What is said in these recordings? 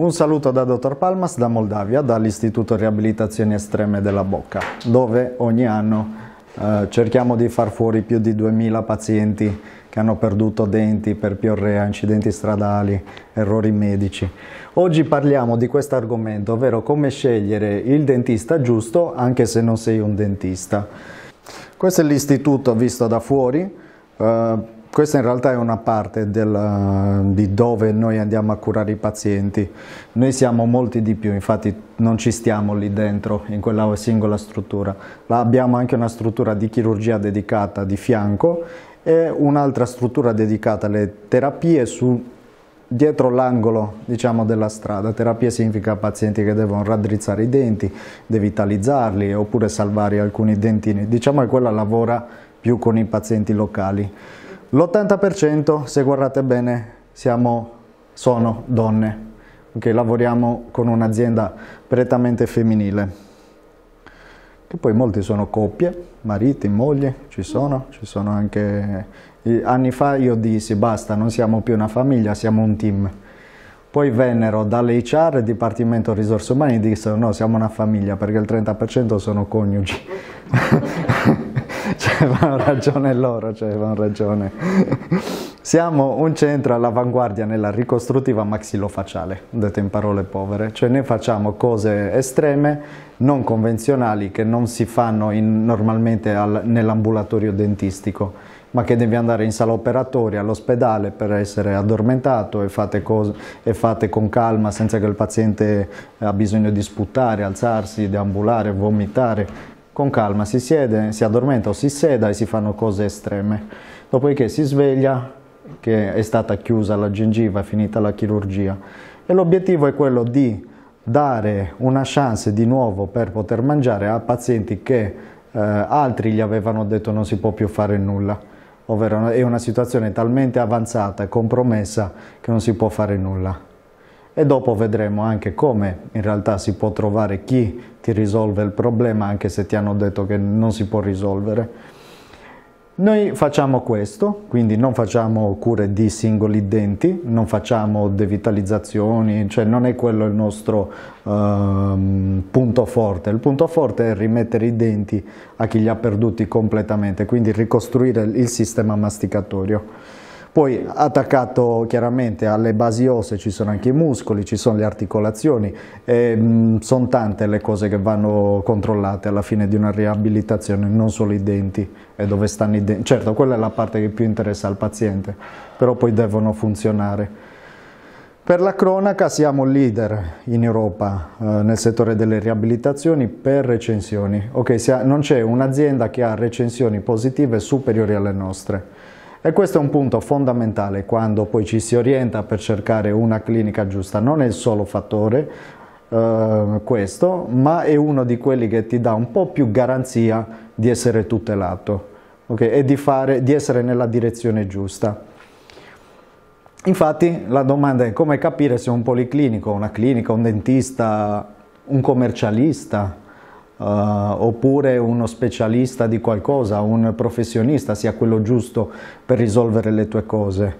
Un saluto da Dottor Palmas da Moldavia, dall'Istituto Riabilitazioni Estreme della Bocca, dove ogni anno eh, cerchiamo di far fuori più di 2000 pazienti che hanno perduto denti per piorrea, incidenti stradali, errori medici. Oggi parliamo di questo argomento, ovvero come scegliere il dentista giusto anche se non sei un dentista. Questo è l'istituto visto da fuori. Eh, questa in realtà è una parte del, eh, di dove noi andiamo a curare i pazienti. Noi siamo molti di più, infatti non ci stiamo lì dentro, in quella singola struttura. Là abbiamo anche una struttura di chirurgia dedicata di fianco e un'altra struttura dedicata alle terapie su, dietro l'angolo diciamo, della strada. Terapia significa pazienti che devono raddrizzare i denti, devitalizzarli oppure salvare alcuni dentini. Diciamo che quella lavora più con i pazienti locali. L'80% se guardate bene siamo, sono donne, perché lavoriamo con un'azienda prettamente femminile. Che poi molti sono coppie, mariti, mogli ci sono, ci sono anche... Anni fa io dissi basta, non siamo più una famiglia, siamo un team. Poi vennero dall'HR, Dipartimento Risorse Umane, e dissero no, siamo una famiglia perché il 30% sono coniugi. cioè, avevano ragione loro, avevano cioè, ragione. Siamo un centro all'avanguardia nella ricostruttiva maxillofaciale, detto in parole povere, cioè noi facciamo cose estreme, non convenzionali, che non si fanno in, normalmente nell'ambulatorio dentistico ma che devi andare in sala operatoria, all'ospedale per essere addormentato e fate, cose, e fate, con calma senza che il paziente ha bisogno di sputare, alzarsi, deambulare, vomitare con calma si siede, si addormenta o si seda e si fanno cose estreme. Dopodiché si sveglia che è stata chiusa la gengiva, finita la chirurgia e l'obiettivo è quello di dare una chance di nuovo per poter mangiare a pazienti che eh, altri gli avevano detto non si può più fare nulla, ovvero è una situazione talmente avanzata e compromessa che non si può fare nulla e dopo vedremo anche come in realtà si può trovare chi ti risolve il problema anche se ti hanno detto che non si può risolvere. Noi facciamo questo, quindi non facciamo cure di singoli denti, non facciamo devitalizzazioni, cioè non è quello il nostro ehm, punto forte. Il punto forte è rimettere i denti a chi li ha perduti completamente, quindi ricostruire il sistema masticatorio. Poi attaccato chiaramente alle basi ossee ci sono anche i muscoli, ci sono le articolazioni, ehm, mm, sono tante le cose che vanno controllate alla fine di una riabilitazione, non solo i denti e dove stanno i denti. Certo, quella è la parte che più interessa al paziente, però poi devono funzionare. Per la cronaca siamo leader in Europa eh, nel settore delle riabilitazioni per recensioni. Okay, ha, non c'è un'azienda che ha recensioni positive superiori alle nostre. E questo è un punto fondamentale quando poi ci si orienta per cercare una clinica giusta, non è il solo fattore eh, questo, ma è uno di quelli che ti dà un po' più garanzia di essere tutelato okay? e di, fare, di essere nella direzione giusta. Infatti la domanda è come capire se un policlinico, una clinica, un dentista, un commercialista, uh, oppure uno specialista di qualcosa, un professionista sia quello giusto per risolvere le tue cose.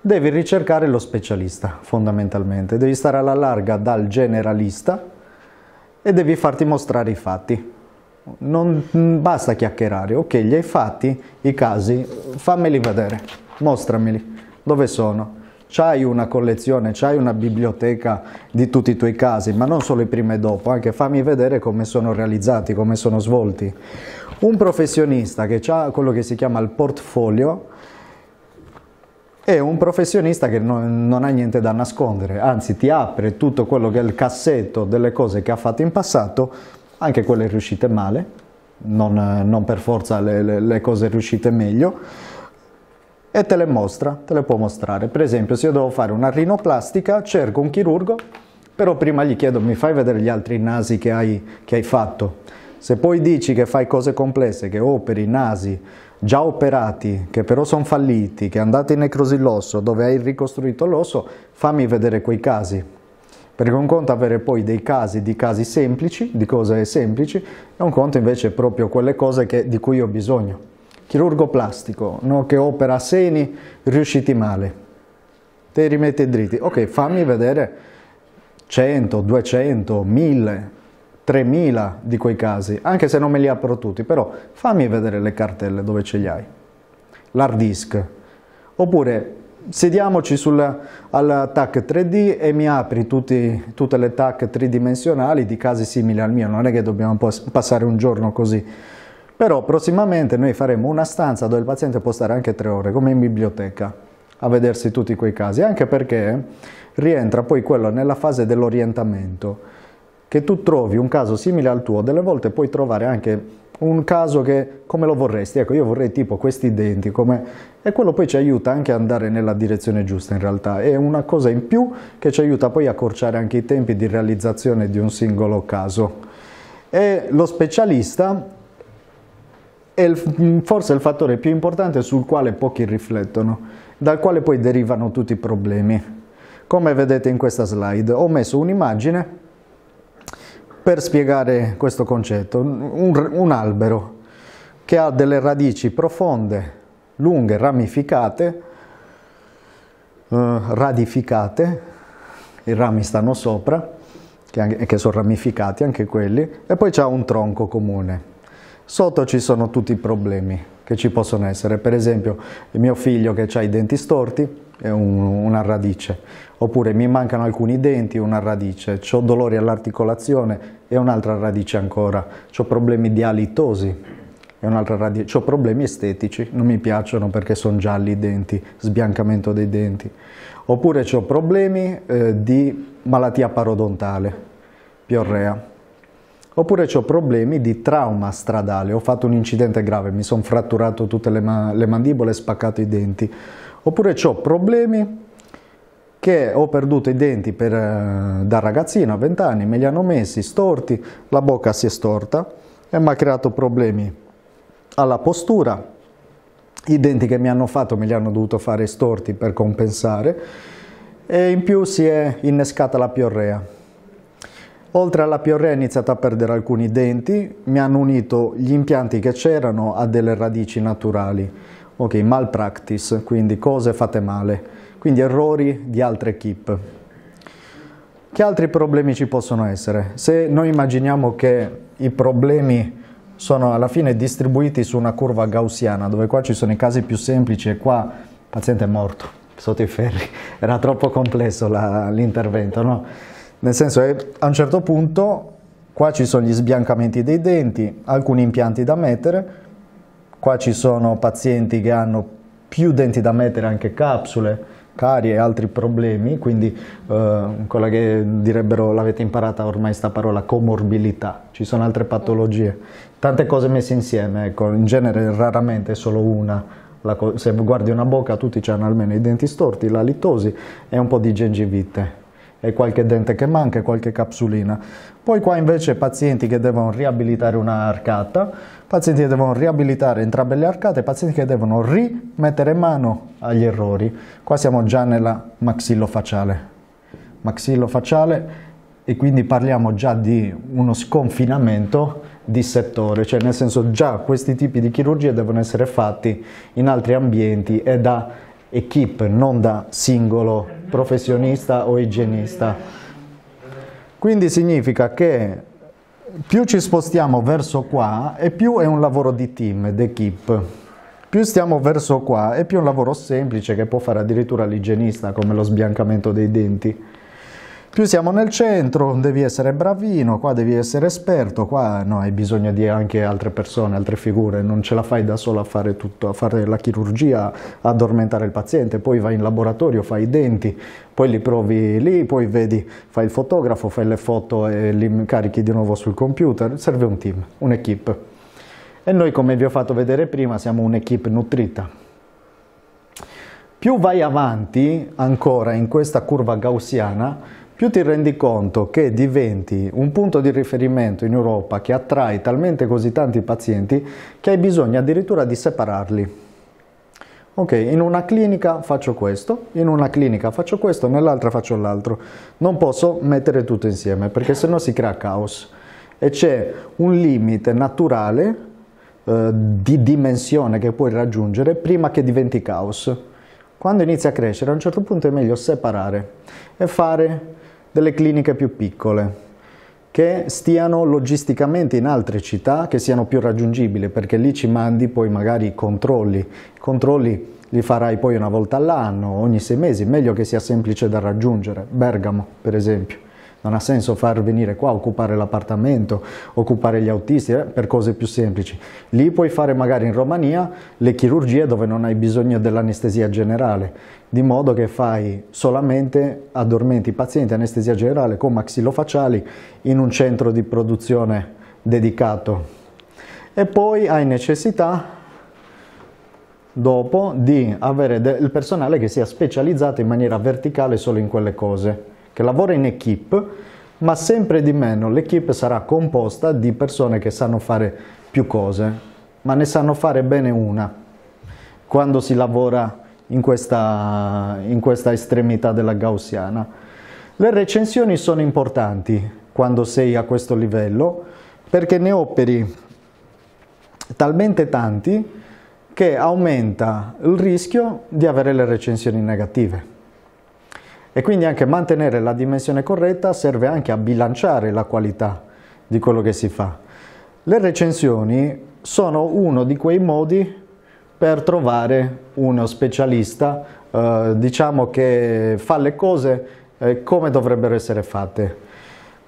Devi ricercare lo specialista fondamentalmente, devi stare alla larga dal generalista e devi farti mostrare i fatti. Non mm, basta chiacchierare, ok, gli hai fatti, i casi, fammeli vedere, mostrameli, dove sono c'hai una collezione, c'hai una biblioteca di tutti i tuoi casi, ma non solo i primi e dopo, anche fammi vedere come sono realizzati, come sono svolti. Un professionista che ha quello che si chiama il portfolio è un professionista che non, non ha niente da nascondere, anzi ti apre tutto quello che è il cassetto delle cose che ha fatto in passato, anche quelle riuscite male, non, non per forza le, le, le cose riuscite meglio, e te le mostra, te le può mostrare. Per esempio, se io devo fare una rinoplastica, cerco un chirurgo, però prima gli chiedo mi fai vedere gli altri nasi che hai, che hai fatto. Se poi dici che fai cose complesse, che operi nasi già operati, che però sono falliti, che andate in necrosi l'osso, dove hai ricostruito l'osso, fammi vedere quei casi. Perché un conto è avere poi dei casi di casi semplici, di cose semplici, e un conto invece è proprio quelle cose che, di cui ho bisogno chirurgo plastico no? che opera a seni riusciti male. Te rimetti dritti, ok fammi vedere 100, 200, 1000, 3000 di quei casi, anche se non me li apro tutti, però fammi vedere le cartelle dove ce li hai, l'hard disk. Oppure sediamoci sul, al TAC 3D e mi apri tutti, tutte le TAC tridimensionali di casi simili al mio, non è che dobbiamo passare un giorno così però prossimamente noi faremo una stanza dove il paziente può stare anche tre ore, come in biblioteca, a vedersi tutti quei casi, anche perché rientra poi quello nella fase dell'orientamento, che tu trovi un caso simile al tuo, delle volte puoi trovare anche un caso che come lo vorresti, ecco io vorrei tipo questi denti come... e quello poi ci aiuta anche ad andare nella direzione giusta in realtà, è una cosa in più che ci aiuta poi a accorciare anche i tempi di realizzazione di un singolo caso. E lo specialista è il, mm, forse il fattore più importante sul quale pochi riflettono, dal quale poi derivano tutti i problemi. Come vedete in questa slide ho messo un'immagine per spiegare questo concetto, un, un albero che ha delle radici profonde, lunghe, ramificate, eh, radificate, i rami stanno sopra, che, anche, che sono ramificati anche quelli, e poi c'è un tronco comune. Sotto ci sono tutti i problemi che ci possono essere, per esempio il mio figlio che ha i denti storti è un, una radice, oppure mi mancano alcuni denti, una radice, ho dolori all'articolazione e un'altra radice ancora, ho problemi di alitosi, è un'altra radice, ho problemi estetici, non mi piacciono perché sono gialli i denti, sbiancamento dei denti, oppure ho problemi eh, di malattia parodontale, piorrea oppure ho problemi di trauma stradale, ho fatto un incidente grave, mi sono fratturato tutte le, ma- le mandibole e spaccato i denti, oppure ho problemi che ho perduto i denti per, eh, da ragazzino a 20 anni, me li hanno messi storti, la bocca si è storta e mi ha creato problemi alla postura, i denti che mi hanno fatto me li hanno dovuto fare storti per compensare e in più si è innescata la piorrea Oltre alla piorrea è iniziato a perdere alcuni denti, mi hanno unito gli impianti che c'erano a delle radici naturali. Ok, malpractice, quindi cose fatte male, quindi errori di altre equip. Che altri problemi ci possono essere? Se noi immaginiamo che i problemi sono alla fine distribuiti su una curva gaussiana, dove qua ci sono i casi più semplici e qua il paziente è morto sotto i ferri, era troppo complesso l'intervento, no? Nel senso che a un certo punto qua ci sono gli sbiancamenti dei denti, alcuni impianti da mettere, qua ci sono pazienti che hanno più denti da mettere, anche capsule, carie e altri problemi, quindi eh, quella che direbbero, l'avete imparata ormai sta parola, comorbilità, ci sono altre patologie, tante cose messe insieme, ecco, in genere raramente è solo una se guardi una bocca tutti hanno almeno i denti storti, la litosi e un po' di gengivite e qualche dente che manca e qualche capsulina. Poi qua invece pazienti che devono riabilitare una arcata, pazienti che devono riabilitare entrambe le arcate, pazienti che devono rimettere mano agli errori. Qua siamo già nella maxillofaciale. Maxillofaciale e quindi parliamo già di uno sconfinamento di settore, cioè nel senso già questi tipi di chirurgie devono essere fatti in altri ambienti e da equip, non da singolo professionista o igienista. Quindi significa che più ci spostiamo verso qua e più è un lavoro di team, d'equip. Più stiamo verso qua e più è un lavoro semplice che può fare addirittura l'igienista come lo sbiancamento dei denti più siamo nel centro devi essere bravino qua devi essere esperto qua no, hai bisogno di anche altre persone altre figure non ce la fai da solo a fare tutto a fare la chirurgia a addormentare il paziente poi vai in laboratorio fai i denti poi li provi lì poi vedi fai il fotografo fai le foto e li carichi di nuovo sul computer serve un team un'equipe e noi come vi ho fatto vedere prima siamo un'equipe nutrita più vai avanti ancora in questa curva gaussiana, più ti rendi conto che diventi un punto di riferimento in Europa che attrae talmente così tanti pazienti che hai bisogno addirittura di separarli. Ok, in una clinica faccio questo, in una clinica faccio questo, nell'altra faccio l'altro. Non posso mettere tutto insieme perché sennò si crea caos e c'è un limite naturale eh, di dimensione che puoi raggiungere prima che diventi caos. Quando inizia a crescere, a un certo punto è meglio separare e fare delle cliniche più piccole che stiano logisticamente in altre città che siano più raggiungibili perché lì ci mandi poi magari i controlli, i controlli li farai poi una volta all'anno, ogni sei mesi, meglio che sia semplice da raggiungere, Bergamo per esempio non ha senso far venire qua, occupare l'appartamento, occupare gli autisti, eh, per cose più semplici. Lì puoi fare magari in Romania le chirurgie dove non hai bisogno dell'anestesia generale, di modo che fai solamente addormenti pazienti anestesia generale con maxillofaciali in un centro di produzione dedicato. E poi hai necessità dopo di avere del personale che sia specializzato in maniera verticale solo in quelle cose che lavora in equip, ma sempre di meno l'equip sarà composta di persone che sanno fare più cose, ma ne sanno fare bene una. Quando si lavora in questa, in questa estremità della gaussiana. Le recensioni sono importanti quando sei a questo livello perché ne operi talmente tanti che aumenta il rischio di avere le recensioni negative. E quindi anche mantenere la dimensione corretta serve anche a bilanciare la qualità di quello che si fa. Le recensioni sono uno di quei modi per trovare uno specialista, eh, diciamo che fa le cose eh, come dovrebbero essere fatte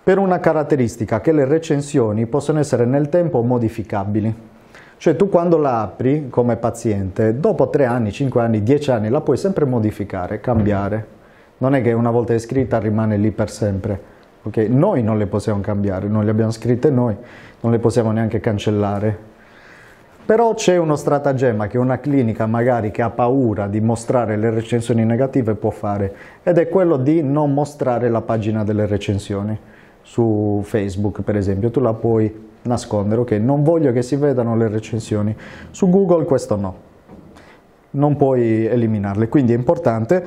per una caratteristica che le recensioni possono essere nel tempo modificabili. Cioè tu quando la apri come paziente, dopo 3 anni, 5 anni, 10 anni la puoi sempre modificare, cambiare non è che una volta scritta rimane lì per sempre. Okay? Noi non le possiamo cambiare, non le abbiamo scritte noi, non le possiamo neanche cancellare. Però c'è uno stratagemma che una clinica magari che ha paura di mostrare le recensioni negative può fare ed è quello di non mostrare la pagina delle recensioni su Facebook per esempio, tu la puoi nascondere, ok, non voglio che si vedano le recensioni, su Google questo no, non puoi eliminarle, quindi è importante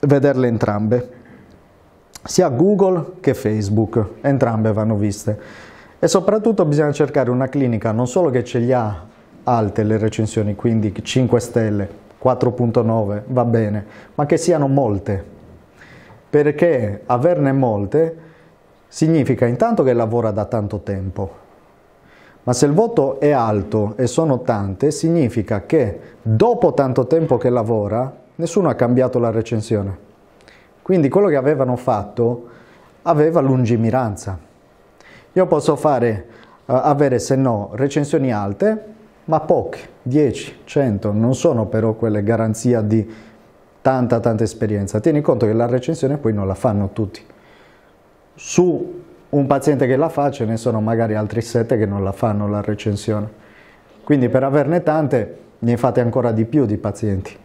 vederle entrambe, sia Google che Facebook, entrambe vanno viste. E soprattutto bisogna cercare una clinica non solo che ce li ha alte le recensioni, quindi 5 stelle, 4.9 va bene, ma che siano molte. Perché averne molte significa intanto che lavora da tanto tempo, ma se il voto è alto e sono tante, significa che dopo tanto tempo che lavora, nessuno ha cambiato la recensione. Quindi quello che avevano fatto aveva lungimiranza. Io posso fare, uh, avere se no recensioni alte, ma poche, 10, 100, non sono però quelle garanzia di tanta tanta esperienza. Tieni conto che la recensione poi non la fanno tutti. Su un paziente che la fa ce ne sono magari altri 7 che non la fanno la recensione. Quindi per averne tante ne fate ancora di più di pazienti.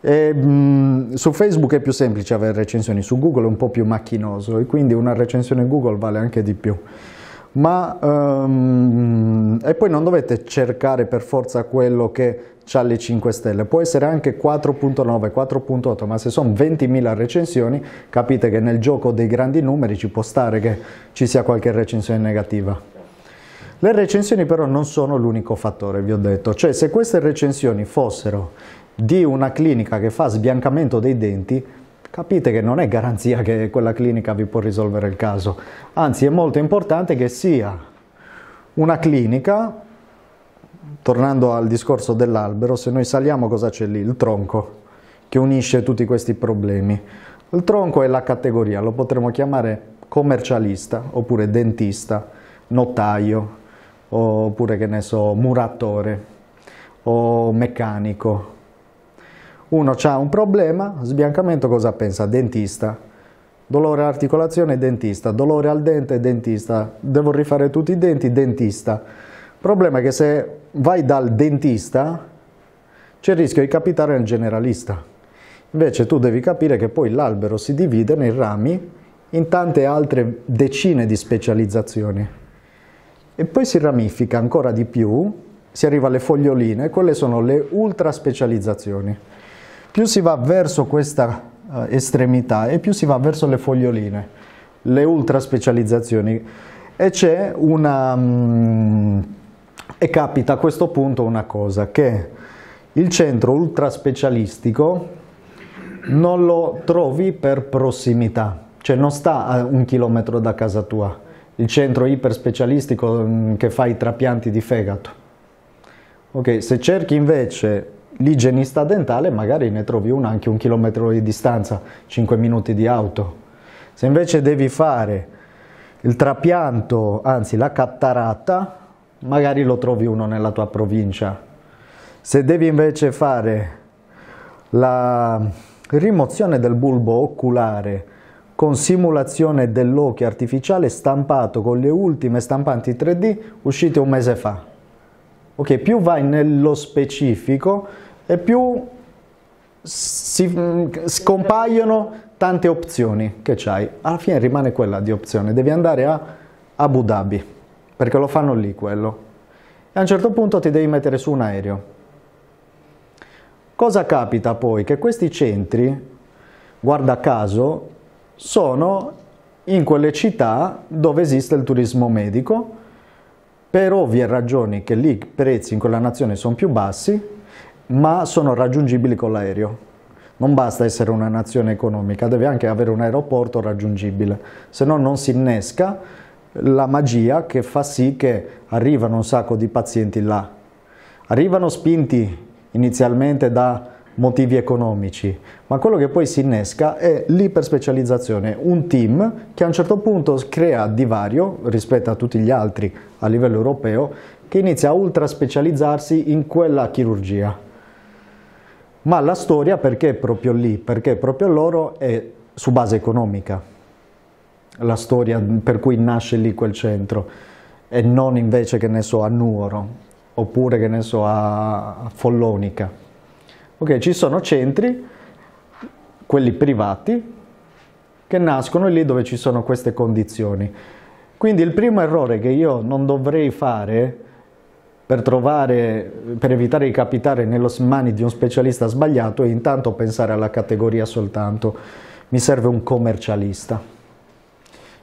E, mh, su Facebook è più semplice avere recensioni, su Google è un po' più macchinoso e quindi una recensione Google vale anche di più. Ma um, e poi non dovete cercare per forza quello che ha le 5 stelle, può essere anche 4.9, 4.8, ma se sono 20.000 recensioni capite che nel gioco dei grandi numeri ci può stare che ci sia qualche recensione negativa. Le recensioni però non sono l'unico fattore, vi ho detto, cioè se queste recensioni fossero di una clinica che fa sbiancamento dei denti, capite che non è garanzia che quella clinica vi può risolvere il caso. Anzi, è molto importante che sia una clinica, tornando al discorso dell'albero, se noi saliamo cosa c'è lì? Il tronco che unisce tutti questi problemi. Il tronco è la categoria, lo potremmo chiamare commercialista, oppure dentista, notaio, oppure che ne so, muratore o meccanico uno ha un problema, sbiancamento cosa pensa? Dentista. Dolore all'articolazione, dentista. Dolore al dente, dentista. Devo rifare tutti i denti, dentista. Il problema è che se vai dal dentista c'è il rischio di capitare al generalista. Invece tu devi capire che poi l'albero si divide nei rami in tante altre decine di specializzazioni. E poi si ramifica ancora di più, si arriva alle foglioline, quelle sono le ultra specializzazioni più si va verso questa eh, estremità e più si va verso le foglioline, le ultra specializzazioni e c'è una mm, e capita a questo punto una cosa che il centro ultra specialistico non lo trovi per prossimità, cioè non sta a un chilometro da casa tua, il centro iperspecialistico mm, che fa i trapianti di fegato. Ok, se cerchi invece l'igienista dentale magari ne trovi uno anche un chilometro di distanza, 5 minuti di auto. Se invece devi fare il trapianto, anzi la cattaratta, magari lo trovi uno nella tua provincia. Se devi invece fare la rimozione del bulbo oculare con simulazione dell'occhio artificiale stampato con le ultime stampanti 3D uscite un mese fa. Ok, più vai nello specifico, e più si, scompaiono tante opzioni che c'hai. Alla fine rimane quella di opzione, devi andare a Abu Dhabi, perché lo fanno lì quello. E a un certo punto ti devi mettere su un aereo. Cosa capita poi? Che questi centri, guarda caso, sono in quelle città dove esiste il turismo medico, per ovvie ragioni che lì i prezzi in quella nazione sono più bassi, ma sono raggiungibili con l'aereo. Non basta essere una nazione economica, deve anche avere un aeroporto raggiungibile, se no non si innesca la magia che fa sì che arrivano un sacco di pazienti là. Arrivano spinti inizialmente da motivi economici, ma quello che poi si innesca è l'iperspecializzazione, un team che a un certo punto crea divario rispetto a tutti gli altri a livello europeo, che inizia a ultra specializzarsi in quella chirurgia ma la storia perché è proprio lì, perché proprio loro è su base economica, la storia per cui nasce lì quel centro e non invece che ne so a Nuoro oppure che ne so a Follonica. Ok, ci sono centri, quelli privati, che nascono lì dove ci sono queste condizioni. Quindi il primo errore che io non dovrei fare per, trovare, per evitare di capitare nelle mani di un specialista sbagliato e intanto pensare alla categoria soltanto. Mi serve un commercialista.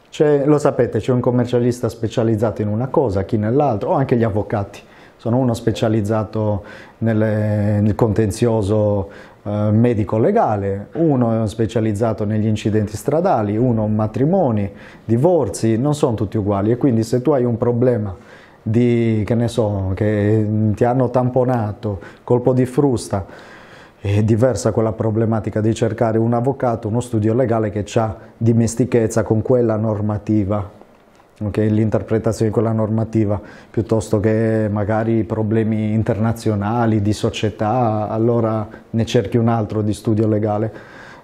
C'è, lo sapete, c'è un commercialista specializzato in una cosa, chi nell'altra, o anche gli avvocati. Sono uno specializzato nelle, nel contenzioso eh, medico-legale, uno specializzato negli incidenti stradali, uno matrimoni, divorzi, non sono tutti uguali e quindi se tu hai un problema di, che ne so, che ti hanno tamponato, colpo di frusta, è diversa quella problematica di cercare un avvocato, uno studio legale che ha dimestichezza con quella normativa, okay? l'interpretazione di quella normativa, piuttosto che magari problemi internazionali, di società, allora ne cerchi un altro di studio legale.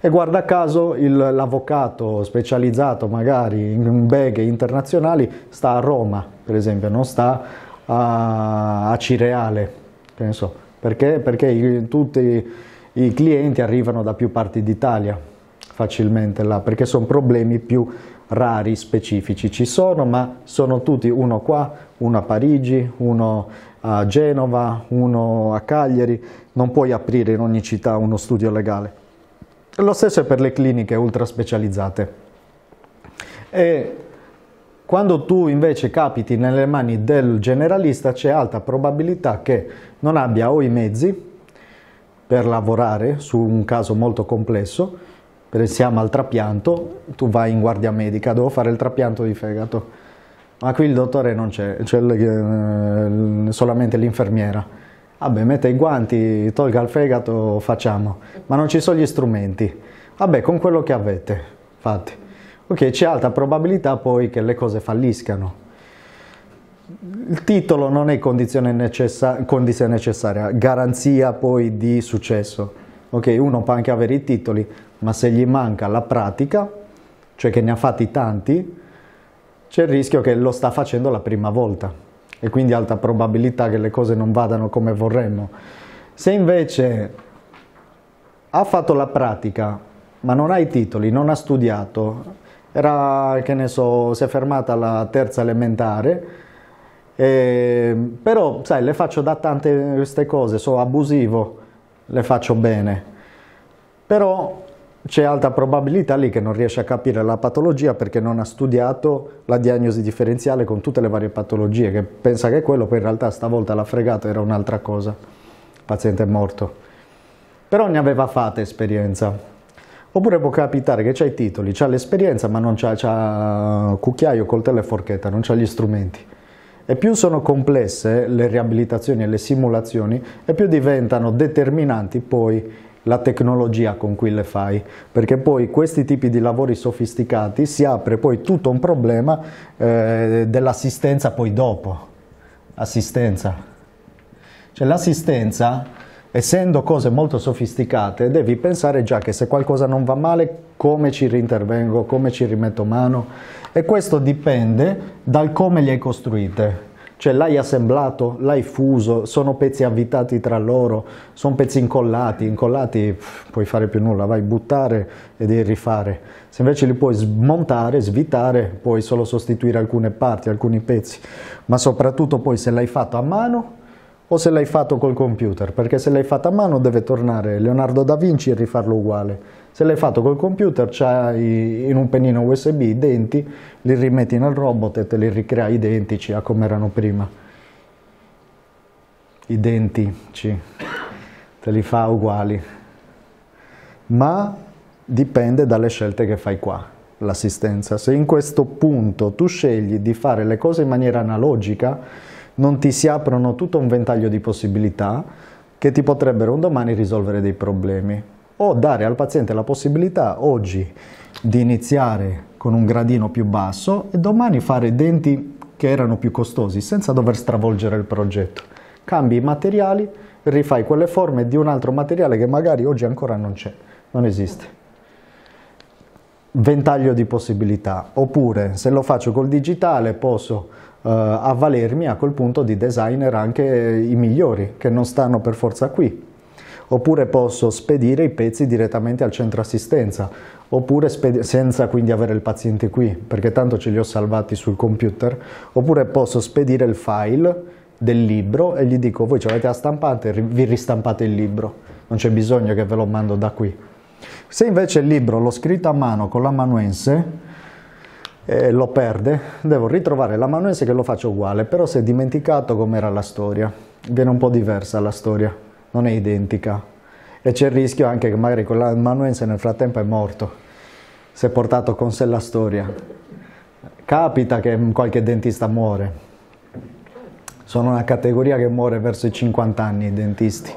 E guarda caso l'avvocato specializzato magari in beghe internazionali sta a Roma, per esempio, non sta a, a Cireale, penso, perché, perché i, tutti i clienti arrivano da più parti d'Italia facilmente là, perché sono problemi più rari, specifici. Ci sono, ma sono tutti uno qua, uno a Parigi, uno a Genova, uno a Cagliari. Non puoi aprire in ogni città uno studio legale. Lo stesso è per le cliniche ultra specializzate. E quando tu invece capiti nelle mani del generalista c'è alta probabilità che non abbia o i mezzi per lavorare su un caso molto complesso, pensiamo al trapianto, tu vai in guardia medica, devo fare il trapianto di fegato, ma qui il dottore non c'è, c'è eh, solamente l'infermiera. Vabbè, metta i guanti, tolga il fegato, facciamo, ma non ci sono gli strumenti. Vabbè, con quello che avete, fate ok, c'è alta probabilità poi che le cose falliscano. Il titolo non è condizione, necessa condizione necessaria, garanzia poi di successo. Ok, uno può anche avere i titoli, ma se gli manca la pratica, cioè che ne ha fatti tanti, c'è il rischio che lo sta facendo la prima volta e quindi alta probabilità che le cose non vadano come vorremmo. Se invece ha fatto la pratica, ma non ha i titoli, non ha studiato, era, che ne so, si è fermata alla terza elementare, e, però sai, le faccio da tante queste cose, sono abusivo, le faccio bene, però c'è alta probabilità lì che non riesce a capire la patologia perché non ha studiato la diagnosi differenziale con tutte le varie patologie, che pensa che è quello, poi in realtà stavolta l'ha fregato, era un'altra cosa, il paziente è morto. Però ne aveva fatta esperienza. Oppure può capitare che c'ha i titoli, c'ha l'esperienza, ma non c'ha, c'ha cucchiaio, coltello e forchetta, non c'ha gli strumenti. E più sono complesse le riabilitazioni e le simulazioni, e più diventano determinanti poi la tecnologia con cui le fai, perché poi questi tipi di lavori sofisticati si apre poi tutto un problema eh, dell'assistenza poi dopo. Assistenza. Cioè l'assistenza essendo cose molto sofisticate, devi pensare già che se qualcosa non va male, come ci rintervengo, come ci rimetto mano. E questo dipende dal come li hai costruite. Cioè l'hai assemblato, l'hai fuso, sono pezzi avvitati tra loro, sono pezzi incollati, incollati pff, puoi fare più nulla, vai a buttare e devi rifare. Se invece li puoi smontare, svitare, puoi solo sostituire alcune parti, alcuni pezzi, ma soprattutto poi se l'hai fatto a mano o se l'hai fatto col computer, perché se l'hai fatto a mano deve tornare Leonardo da Vinci e rifarlo uguale. Se l'hai fatto col computer, c'hai in un pennino USB i denti, li rimetti nel robot e te li ricrea identici a come erano prima. Identici, te li fa uguali. Ma dipende dalle scelte che fai qua, l'assistenza. Se in questo punto tu scegli di fare le cose in maniera analogica, non ti si aprono tutto un ventaglio di possibilità che ti potrebbero un domani risolvere dei problemi o dare al paziente la possibilità oggi di iniziare con un gradino più basso e domani fare denti che erano più costosi senza dover stravolgere il progetto. Cambi i materiali, rifai quelle forme di un altro materiale che magari oggi ancora non c'è, non esiste. Ventaglio di possibilità. Oppure se lo faccio col digitale posso eh, avvalermi a quel punto di designer anche i migliori, che non stanno per forza qui. Oppure posso spedire i pezzi direttamente al centro assistenza, oppure senza quindi avere il paziente qui, perché tanto ce li ho salvati sul computer, oppure posso spedire il file del libro e gli dico voi ce l'avete a stampante, vi ristampate il libro, non c'è bisogno che ve lo mando da qui. Se invece il libro l'ho scritto a mano con l'amanuense, eh, lo perde, devo ritrovare la che lo faccio uguale, però si è dimenticato com'era la storia. Viene un po' diversa la storia, non è identica. E c'è il rischio anche che magari quella manuense nel frattempo è morto, si è portato con sé la storia. Capita che qualche dentista muore. Sono una categoria che muore verso i 50 anni i dentisti.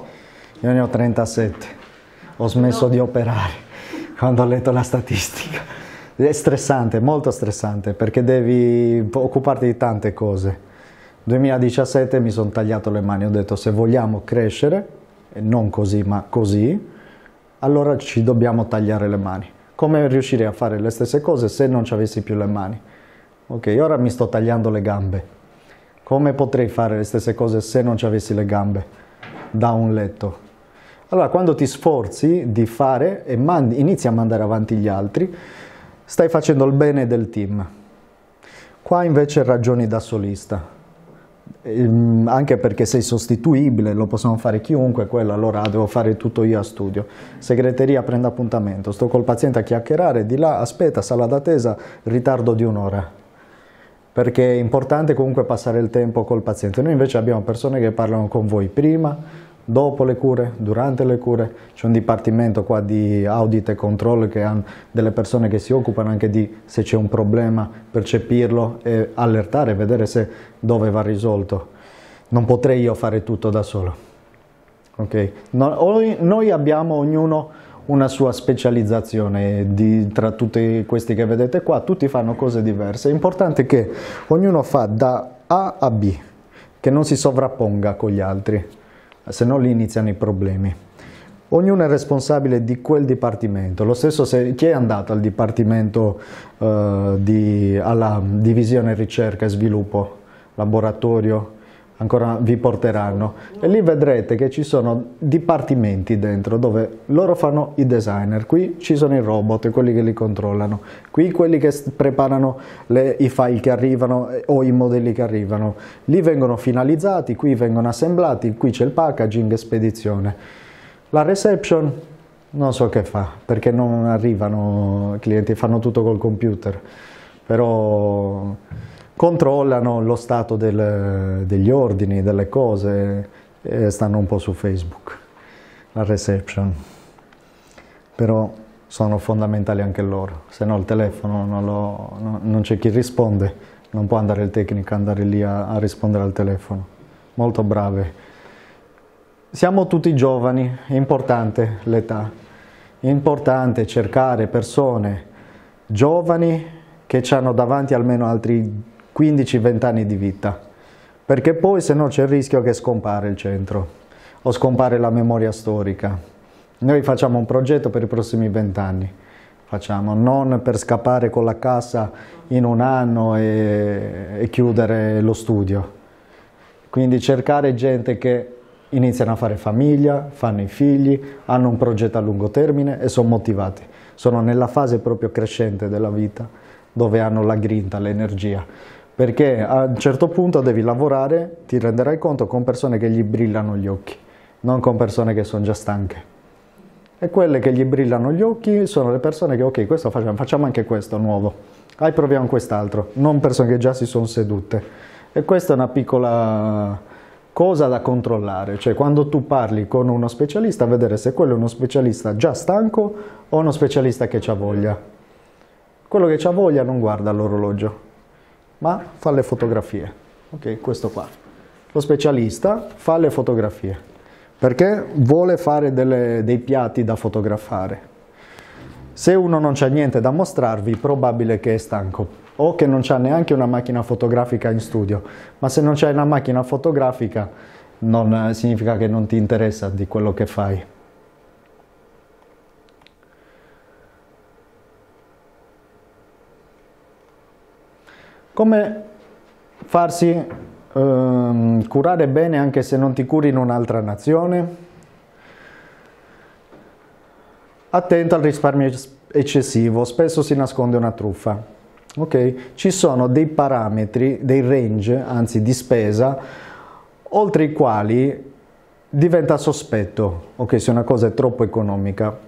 Io ne ho 37. Ho smesso di operare quando ho letto la statistica è stressante, molto stressante perché devi occuparti di tante cose. 2017 mi sono tagliato le mani, ho detto se vogliamo crescere, non così ma così, allora ci dobbiamo tagliare le mani. Come riuscirei a fare le stesse cose se non ci avessi più le mani? Ok, ora mi sto tagliando le gambe. Come potrei fare le stesse cose se non ci avessi le gambe da un letto? Allora, quando ti sforzi di fare e mandi, inizi a mandare avanti gli altri, stai facendo il bene del team. Qua invece ragioni da solista ehm, anche perché sei sostituibile, lo possono fare chiunque, quello allora devo fare tutto io a studio. Segreteria prende appuntamento, sto col paziente a chiacchierare, di là aspetta, sala d'attesa, ritardo di un'ora. Perché è importante comunque passare il tempo col paziente. Noi invece abbiamo persone che parlano con voi prima, dopo le cure, durante le cure, c'è un dipartimento qua di audit e controllo che hanno delle persone che si occupano anche di se c'è un problema, percepirlo e allertare, vedere se dove va risolto. Non potrei io fare tutto da solo. Okay. No, noi abbiamo ognuno una sua specializzazione di, tra tutti questi che vedete qua, tutti fanno cose diverse. È importante che ognuno fa da A a B, che non si sovrapponga con gli altri se no lì iniziano i problemi. Ognuno è responsabile di quel dipartimento, lo stesso se chi è andato al dipartimento eh, di, alla divisione ricerca e sviluppo, laboratorio, ancora vi porteranno e lì vedrete che ci sono dipartimenti dentro dove loro fanno i designer, qui ci sono i robot, quelli che li controllano, qui quelli che preparano le, i file che arrivano eh, o i modelli che arrivano, lì vengono finalizzati, qui vengono assemblati, qui c'è il packaging spedizione. La reception non so che fa perché non arrivano clienti, fanno tutto col computer, però controllano lo stato del, degli ordini, delle cose, e stanno un po' su Facebook, la reception. Però sono fondamentali anche loro, se no il telefono non, no, non c'è chi risponde, non può andare il tecnico a andare lì a, a, rispondere al telefono. Molto brave. Siamo tutti giovani, è importante l'età, è importante cercare persone giovani che ci hanno davanti almeno altri 15-20 anni di vita, perché poi se no c'è il rischio che scompare il centro o scompare la memoria storica. Noi facciamo un progetto per i prossimi 20 anni, facciamo, non per scappare con la cassa in un anno e, e chiudere lo studio. Quindi cercare gente che iniziano a fare famiglia, fanno i figli, hanno un progetto a lungo termine e sono motivati. Sono nella fase proprio crescente della vita dove hanno la grinta, l'energia perché a un certo punto devi lavorare, ti renderai conto con persone che gli brillano gli occhi, non con persone che sono già stanche. E quelle che gli brillano gli occhi sono le persone che, ok, questo facciamo, facciamo anche questo nuovo, ah, proviamo quest'altro, non persone che già si sono sedute. E questa è una piccola cosa da controllare, cioè quando tu parli con uno specialista, vedere se quello è uno specialista già stanco o uno specialista che ha voglia. Quello che ha voglia non guarda l'orologio, ma fa le fotografie. Ok, questo qua. Lo specialista fa le fotografie perché vuole fare delle, dei piatti da fotografare. Se uno non c'ha niente da mostrarvi, probabile che è stanco o che non c'ha neanche una macchina fotografica in studio, ma se non c'è una macchina fotografica non eh, significa che non ti interessa di quello che fai. Come farsi ehm, curare bene anche se non ti curi in un'altra nazione? Attento al risparmio eccessivo, spesso si nasconde una truffa. Okay? Ci sono dei parametri, dei range, anzi di spesa, oltre i quali diventa sospetto okay, se una cosa è troppo economica.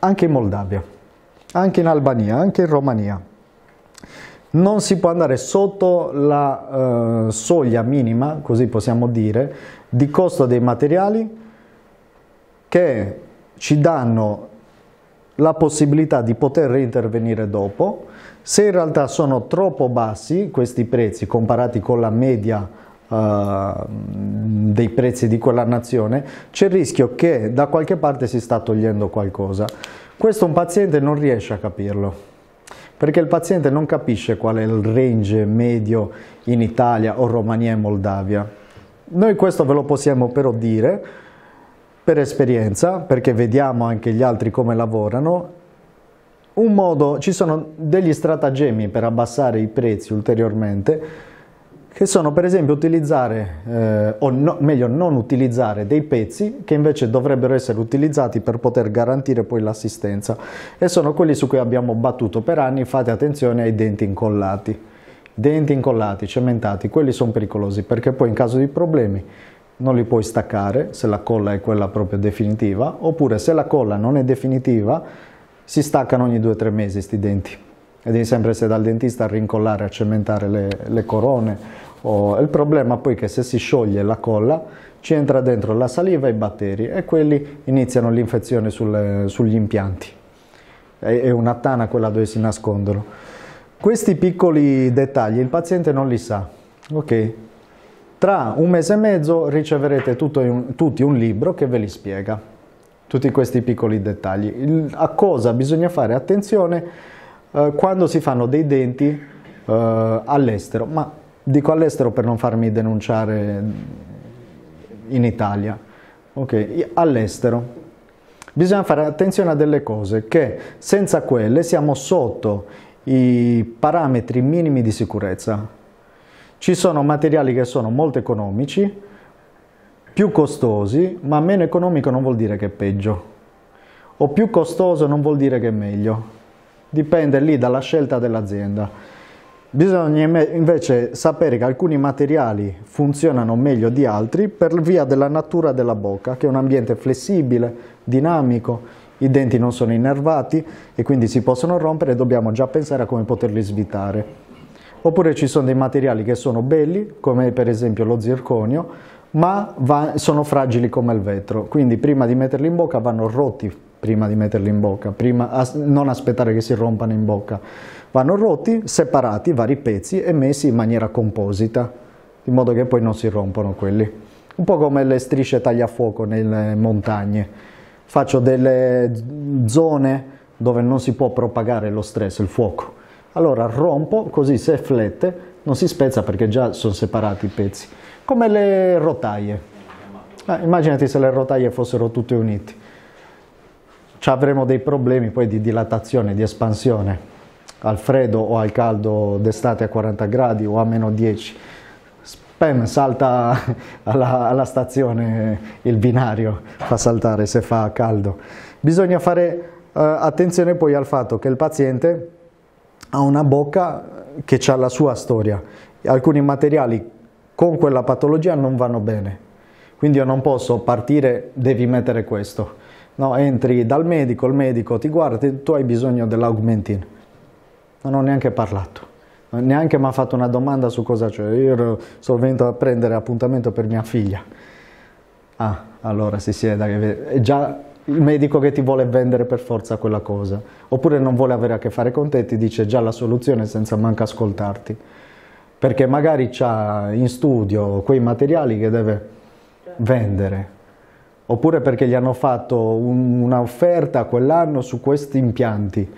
Anche in Moldavia, anche in Albania, anche in Romania non si può andare sotto la eh, soglia minima, così possiamo dire, di costo dei materiali che ci danno la possibilità di poter reintervenire dopo. Se in realtà sono troppo bassi questi prezzi comparati con la media eh, dei prezzi di quella nazione, c'è il rischio che da qualche parte si sta togliendo qualcosa. Questo un paziente non riesce a capirlo perché il paziente non capisce qual è il range medio in Italia o Romania e Moldavia. Noi questo ve lo possiamo però dire per esperienza, perché vediamo anche gli altri come lavorano. Un modo, ci sono degli stratagemmi per abbassare i prezzi ulteriormente, che sono per esempio utilizzare, eh, o no, meglio non utilizzare, dei pezzi che invece dovrebbero essere utilizzati per poter garantire poi l'assistenza e sono quelli su cui abbiamo battuto per anni, fate attenzione ai denti incollati. Denti incollati, cementati, quelli sono pericolosi perché poi in caso di problemi non li puoi staccare se la colla è quella proprio definitiva, oppure se la colla non è definitiva si staccano ogni 2-3 mesi questi denti e devi sempre essere dal dentista a rincollare, a cementare le, le corone Oh, il problema poi è che se si scioglie la colla ci entra dentro la saliva e i batteri e quelli iniziano l'infezione sugli impianti. È, è una tana quella dove si nascondono. Questi piccoli dettagli il paziente non li sa. Ok, tra un mese e mezzo riceverete un, tutti un libro che ve li spiega, tutti questi piccoli dettagli. Il, a cosa bisogna fare attenzione eh, quando si fanno dei denti eh, all'estero, ma dico all'estero per non farmi denunciare in Italia. Ok, all'estero. Bisogna fare attenzione a delle cose che senza quelle siamo sotto i parametri minimi di sicurezza. Ci sono materiali che sono molto economici, più costosi, ma meno economico non vuol dire che è peggio. O più costoso non vuol dire che è meglio. Dipende lì dalla scelta dell'azienda. Bisogna invece sapere che alcuni materiali funzionano meglio di altri per via della natura della bocca, che è un ambiente flessibile, dinamico, i denti non sono innervati e quindi si possono rompere e dobbiamo già pensare a come poterli svitare. Oppure ci sono dei materiali che sono belli, come per esempio lo zirconio, ma sono fragili come il vetro, quindi prima di metterli in bocca vanno rotti prima di metterli in bocca, prima non aspettare che si rompano in bocca vanno rotti, separati vari pezzi e messi in maniera composita, in modo che poi non si rompono quelli. Un po' come le strisce tagliafuoco nelle montagne. Faccio delle zone dove non si può propagare lo stress, il fuoco. Allora rompo, così se flette non si spezza perché già sono separati i pezzi. Come le rotaie. Ah, immaginati se le rotaie fossero tutte unite. Ci avremo dei problemi poi di dilatazione, di espansione al freddo o al caldo d'estate a 40 gradi o a meno 10. Spam salta alla, alla stazione il binario, fa saltare se fa caldo. Bisogna fare eh, attenzione poi al fatto che il paziente ha una bocca che ha la sua storia. Alcuni materiali con quella patologia non vanno bene. Quindi io non posso partire, devi mettere questo. No, entri dal medico, il medico ti guarda, tu hai bisogno dell'augmentin non ho neanche parlato, neanche mi ha fatto una domanda su cosa c'è, io ero, sono venuto a prendere appuntamento per mia figlia. Ah, allora si sieda, è già il medico che ti vuole vendere per forza quella cosa, oppure non vuole avere a che fare con te, ti dice già la soluzione senza manca ascoltarti, perché magari ha in studio quei materiali che deve vendere, oppure perché gli hanno fatto un, un'offerta quell'anno su questi impianti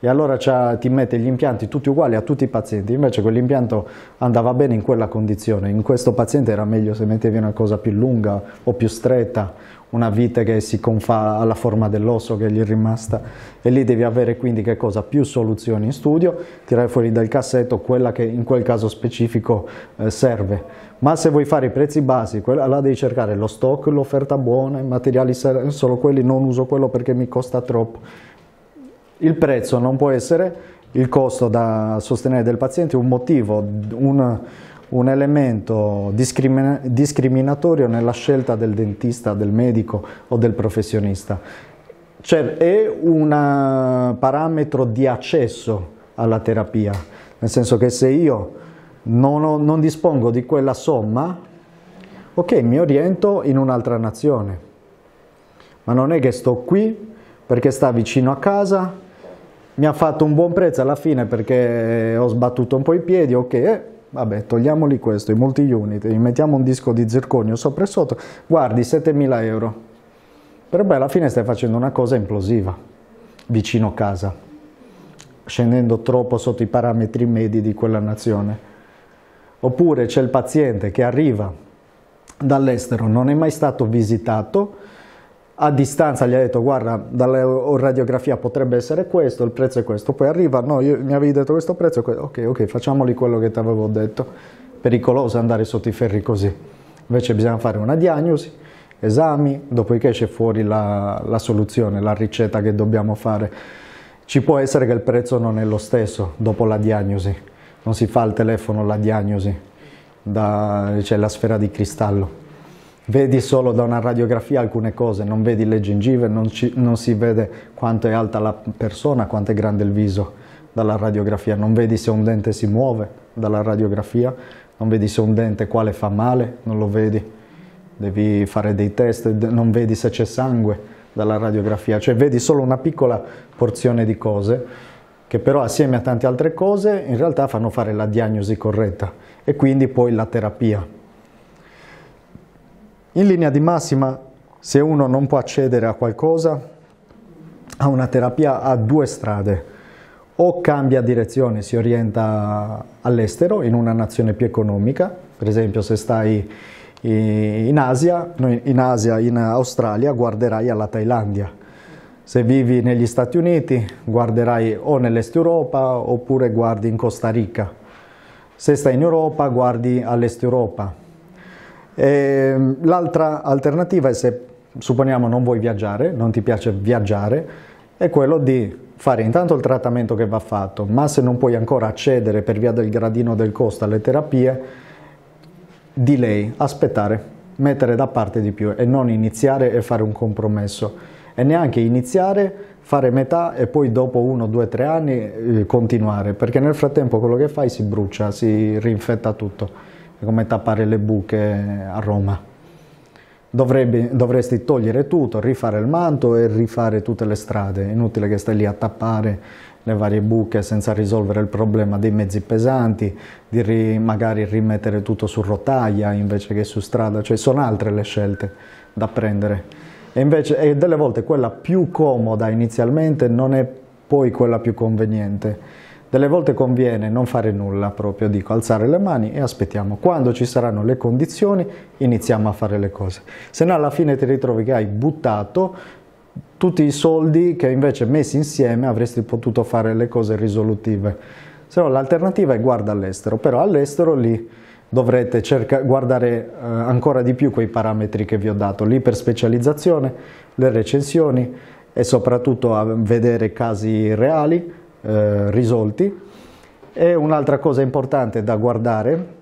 e allora ti mette gli impianti tutti uguali a tutti i pazienti, invece quell'impianto andava bene in quella condizione, in questo paziente era meglio se mettevi una cosa più lunga o più stretta, una vite che si confà alla forma dell'osso che gli è rimasta e lì devi avere quindi che cosa? Più soluzioni in studio, tirare fuori dal cassetto quella che in quel caso specifico eh, serve. Ma se vuoi fare i prezzi basi, là devi cercare lo stock, l'offerta buona, i materiali solo quelli, non uso quello perché mi costa troppo il prezzo non può essere il costo da sostenere del paziente, un motivo, un, un elemento discrimina discriminatorio nella scelta del dentista, del medico o del professionista. Cioè, è un parametro di accesso alla terapia, nel senso che se io non, ho, non dispongo di quella somma, ok, mi oriento in un'altra nazione, ma non è che sto qui perché sta vicino a casa mi ha fatto un buon prezzo alla fine perché ho sbattuto un po' i piedi, ok, eh, vabbè togliamoli questo, i multi-unit, mettiamo un disco di zirconio sopra e sotto, guardi 7000 euro, però beh alla fine stai facendo una cosa implosiva vicino casa, scendendo troppo sotto i parametri medi di quella nazione. Oppure c'è il paziente che arriva dall'estero, non è mai stato visitato, a distanza gli ha detto guarda dalla radiografia potrebbe essere questo, il prezzo è questo, poi arriva, no, io, mi avevi detto questo prezzo, questo. ok ok facciamoli quello che ti avevo detto, pericoloso andare sotto i ferri così, invece bisogna fare una diagnosi, esami, dopodiché esce fuori la, la soluzione, la ricetta che dobbiamo fare, ci può essere che il prezzo non è lo stesso dopo la diagnosi, non si fa al telefono la diagnosi, c'è cioè la sfera di cristallo vedi solo da una radiografia alcune cose, non vedi le gengive, non, ci, non, si vede quanto è alta la persona, quanto è grande il viso dalla radiografia, non vedi se un dente si muove dalla radiografia, non vedi se un dente quale fa male, non lo vedi, devi fare dei test, non vedi se c'è sangue dalla radiografia, cioè vedi solo una piccola porzione di cose che però assieme a tante altre cose in realtà fanno fare la diagnosi corretta e quindi poi la terapia. In linea di massima, se uno non può accedere a qualcosa, a una terapia ha due strade. O cambia direzione, si orienta all'estero, in una nazione più economica, per esempio se stai in Asia, in, Asia, in Australia, guarderai alla Thailandia. Se vivi negli Stati Uniti, guarderai o nell'Est Europa oppure guardi in Costa Rica. Se stai in Europa, guardi all'Est Europa Ehm, l'altra alternativa è se supponiamo non vuoi viaggiare, non ti piace viaggiare, è quello di fare intanto il trattamento che va fatto, ma se non puoi ancora accedere per via del gradino del costo alle terapie, di lei aspettare, mettere da parte di più e non iniziare e fare un compromesso e neanche iniziare, fare metà e poi dopo uno, due, tre anni eh, continuare, perché nel frattempo quello che fai si brucia, si rinfetta tutto come tappare le buche a Roma. Dovrebbe, dovresti togliere tutto, rifare il manto e rifare tutte le strade. È inutile che stai lì a tappare le varie buche senza risolvere il problema dei mezzi pesanti, di ri, magari rimettere tutto su rotaia invece che su strada, cioè sono altre le scelte da prendere. E, invece, e delle volte quella più comoda inizialmente non è poi quella più conveniente delle volte conviene non fare nulla proprio, dico alzare le mani e aspettiamo. Quando ci saranno le condizioni iniziamo a fare le cose. Se no alla fine ti ritrovi che hai buttato tutti i soldi che invece messi insieme avresti potuto fare le cose risolutive. Se no l'alternativa è guarda all'estero, però all'estero lì dovrete cerca, guardare eh, ancora di più quei parametri che vi ho dato, l'iperspecializzazione, le recensioni e soprattutto vedere casi reali eh, risolti. E un'altra cosa importante da guardare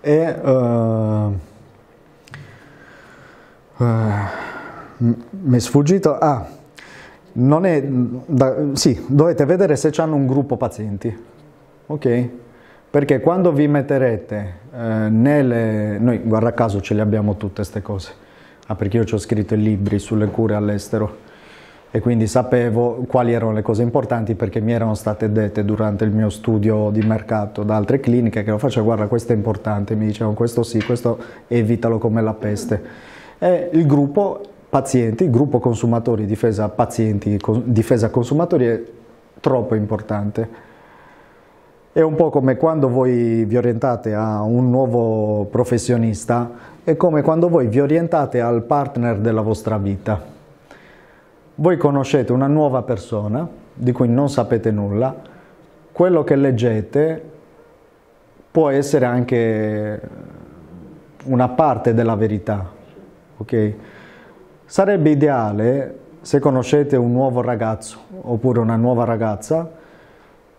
è uh, uh, mi è sfuggito ah non è da, sì dovete vedere se hanno un gruppo pazienti ok perché quando vi metterete uh, nelle noi guarda caso ce le abbiamo tutte queste cose ah perché io ci ho scritto i libri sulle cure all'estero e quindi sapevo quali erano le cose importanti perché mi erano state dette durante il mio studio di mercato da altre cliniche che lo facevo, guarda questo è importante, mi dicevano questo sì, questo evitalo come la peste. E il gruppo pazienti, il gruppo consumatori, difesa pazienti, difesa consumatori è troppo importante. È un po' come quando voi vi orientate a un nuovo professionista, è come quando voi vi orientate al partner della vostra vita. Voi conoscete una nuova persona di cui non sapete nulla, quello che leggete può essere anche una parte della verità, ok? Sarebbe ideale, se conoscete un nuovo ragazzo oppure una nuova ragazza,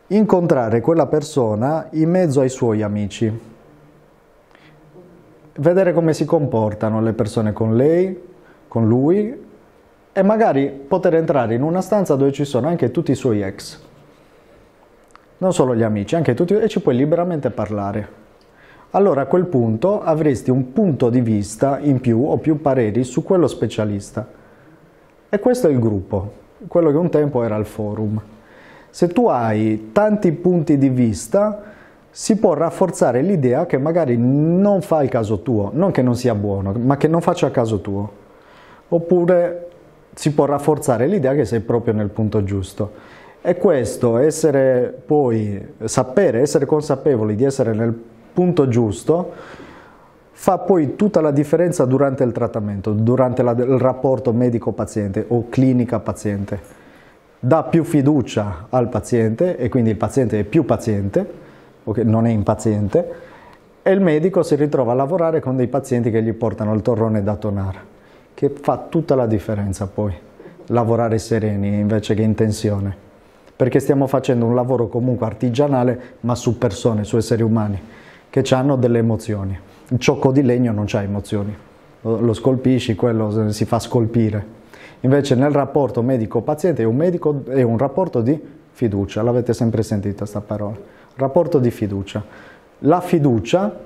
incontrare quella persona in mezzo ai suoi amici, vedere come si comportano le persone con lei, con lui e magari poter entrare in una stanza dove ci sono anche tutti i suoi ex. Non solo gli amici, anche tutti e ci puoi liberamente parlare. Allora a quel punto avresti un punto di vista in più o più pareri su quello specialista. E questo è il gruppo, quello che un tempo era il forum. Se tu hai tanti punti di vista, si può rafforzare l'idea che magari non fa il caso tuo, non che non sia buono, ma che non faccia il caso tuo. Oppure si può rafforzare l'idea che sei proprio nel punto giusto. E questo, essere poi, sapere, essere consapevoli di essere nel punto giusto, fa poi tutta la differenza durante il trattamento, durante la, il rapporto medico-paziente o clinica-paziente. Dà più fiducia al paziente e quindi il paziente è più paziente, okay, non è impaziente, e il medico si ritrova a lavorare con dei pazienti che gli portano il torrone da tonare che fa tutta la differenza poi, lavorare sereni invece che in tensione, perché stiamo facendo un lavoro comunque artigianale ma su persone, su esseri umani, che hanno delle emozioni. Il ciocco di legno non ha emozioni, lo scolpisci, quello si fa scolpire. Invece nel rapporto medico-paziente è un, medico, è un rapporto di fiducia, l'avete sempre sentita questa parola, rapporto di fiducia. La fiducia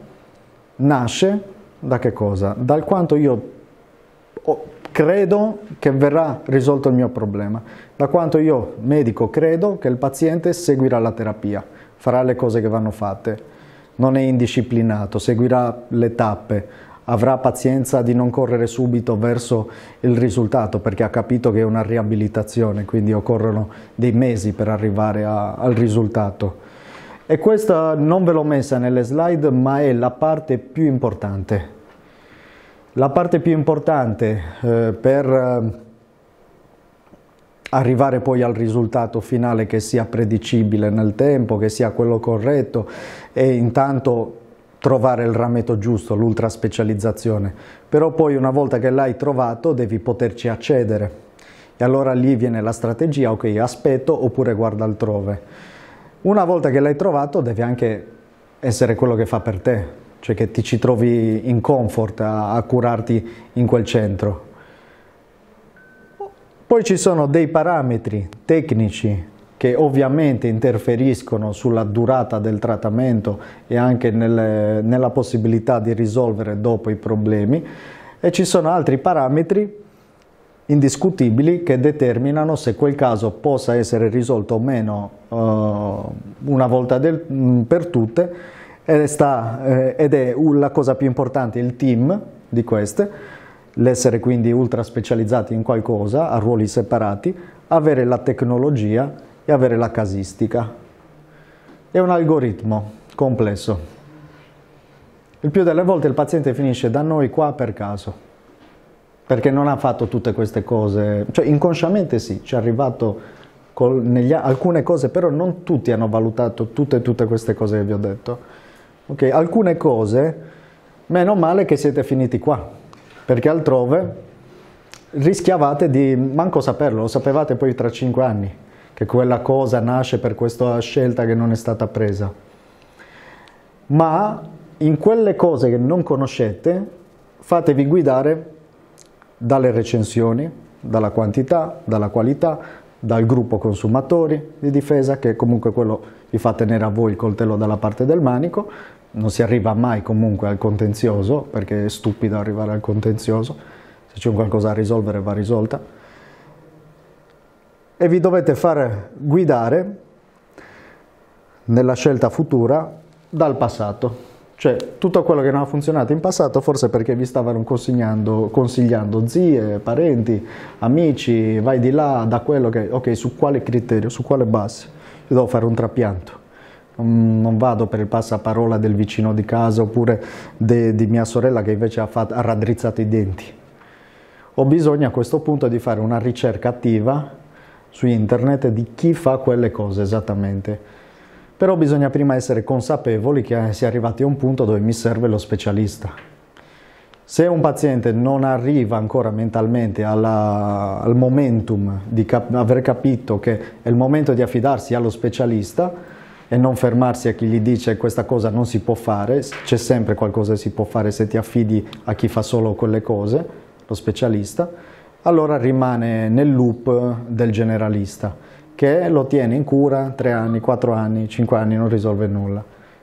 nasce da che cosa? Dal quanto io credo che verrà risolto il mio problema, da quanto io medico credo che il paziente seguirà la terapia, farà le cose che vanno fatte, non è indisciplinato, seguirà le tappe, avrà pazienza di non correre subito verso il risultato perché ha capito che è una riabilitazione, quindi occorrono dei mesi per arrivare a, al risultato. E questa non ve l'ho messa nelle slide, ma è la parte più importante la parte più importante eh, per eh, arrivare poi al risultato finale che sia predicibile nel tempo, che sia quello corretto è intanto trovare il rametto giusto, l'ultra specializzazione. Però poi una volta che l'hai trovato devi poterci accedere. E allora lì viene la strategia, ok, aspetto oppure guarda altrove. Una volta che l'hai trovato devi anche essere quello che fa per te, cioè che ti ci trovi in comfort a, a curarti in quel centro. Poi ci sono dei parametri tecnici che ovviamente interferiscono sulla durata del trattamento e anche nel, nella possibilità di risolvere dopo i problemi e ci sono altri parametri indiscutibili che determinano se quel caso possa essere risolto o meno eh, una volta del, per tutte eh, ed è, sta, ed è la cosa più importante, il team di queste, l'essere quindi ultra specializzati in qualcosa, a ruoli separati, avere la tecnologia e avere la casistica. È un algoritmo complesso. Il più delle volte il paziente finisce da noi qua per caso perché non ha fatto tutte queste cose, cioè inconsciamente sì, ci è arrivato con negli, alcune cose, però non tutti hanno valutato tutte, tutte queste cose che vi ho detto. Ok, alcune cose, meno male che siete finiti qua, perché altrove rischiavate di manco saperlo, lo sapevate poi tra cinque anni che quella cosa nasce per questa scelta che non è stata presa. Ma in quelle cose che non conoscete fatevi guidare dalle recensioni, dalla quantità, dalla qualità, dal gruppo consumatori di difesa, che comunque quello vi fa tenere a voi il coltello dalla parte del manico, non si arriva mai comunque al contenzioso, perché è stupido arrivare al contenzioso, se c'è qualcosa da risolvere va risolta, e vi dovete far guidare nella scelta futura dal passato. Cioè, tutto quello che non ha funzionato in passato forse perché vi stavano consigliando, consigliando zie, parenti, amici, vai di là, da quello che... Ok, su quale criterio, su quale base? Io devo fare un trapianto non vado per il passaparola del vicino di casa oppure di mia sorella che invece ha, fatto, ha, raddrizzato i denti. Ho bisogno a questo punto di fare una ricerca attiva su internet di chi fa quelle cose esattamente. Però bisogna prima essere consapevoli che si è arrivati a un punto dove mi serve lo specialista. Se un paziente non arriva ancora mentalmente alla, al momentum di cap aver capito che è il momento di affidarsi allo specialista e non fermarsi a chi gli dice questa cosa non si può fare, c'è sempre qualcosa che si può fare se ti affidi a chi fa solo quelle cose, lo specialista, allora rimane nel loop del generalista che lo tiene in cura 3 anni, 4 anni, 5 anni, non risolve nulla.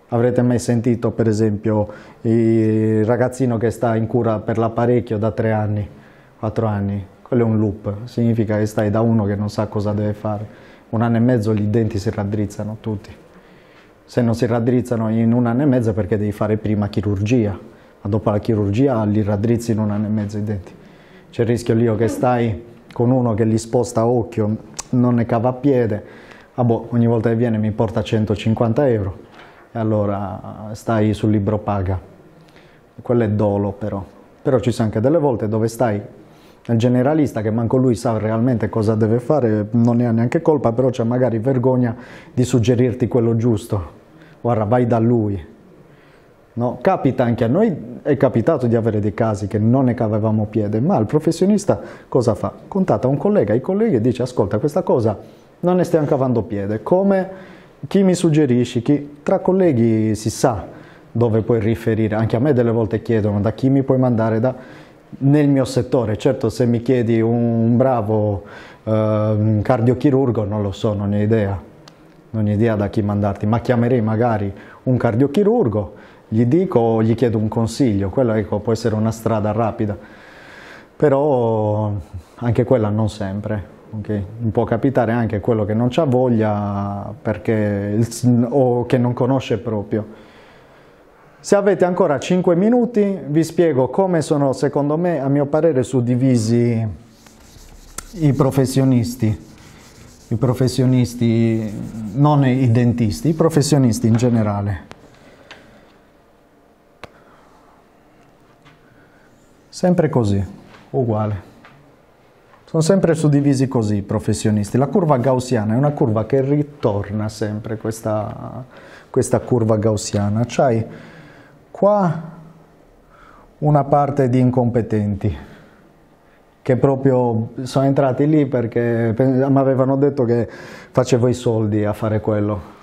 Avrete mai sentito per esempio il ragazzino che sta in cura per l'apparecchio da 3 anni, 4 anni? Quello è un loop, significa che stai da uno che non sa cosa deve fare. Un anno e mezzo i denti si raddrizzano tutti. Se non si raddrizzano in un anno e mezzo è perché devi fare prima chirurgia, ma dopo la chirurgia li raddrizzi in un anno e mezzo i denti. C'è il rischio lì che stai con uno che li sposta occhio non ne cava a piede, ah boh, ogni volta che viene mi porta 150 euro e allora eh, stai sul libro paga. Quello è dolo però. Però ci sono anche delle volte dove stai nel generalista che manco lui sa realmente cosa deve fare, non ne ha neanche colpa, però c'è magari vergogna di suggerirti quello giusto. Guarda, vai da lui, No? Capita anche a noi, è capitato di avere dei casi che non ne cavavamo piede, ma il professionista cosa fa? Contatta un collega, i colleghi e dice ascolta questa cosa non ne stiamo cavando piede, come chi mi suggerisci, chi... tra colleghi si sa dove puoi riferire, anche a me delle volte chiedono da chi mi puoi mandare da... nel mio settore, certo se mi chiedi un bravo eh, cardiochirurgo non lo so, non ho idea, non ho idea da chi mandarti, ma chiamerei magari un cardiochirurgo gli dico o gli chiedo un consiglio, quella ecco, può essere una strada rapida, però anche quella non sempre. Okay. Può capitare anche quello che non ha voglia perché, o che non conosce proprio. Se avete ancora 5 minuti vi spiego come sono, secondo me, a mio parere, suddivisi i professionisti. I professionisti, non i dentisti, i professionisti in generale. Sempre così, uguale. Sono sempre suddivisi così i professionisti. La curva gaussiana è una curva che ritorna sempre, questa, questa curva gaussiana. C'hai qua una parte di incompetenti che proprio sono entrati lì perché mi avevano detto che facevo i soldi a fare quello.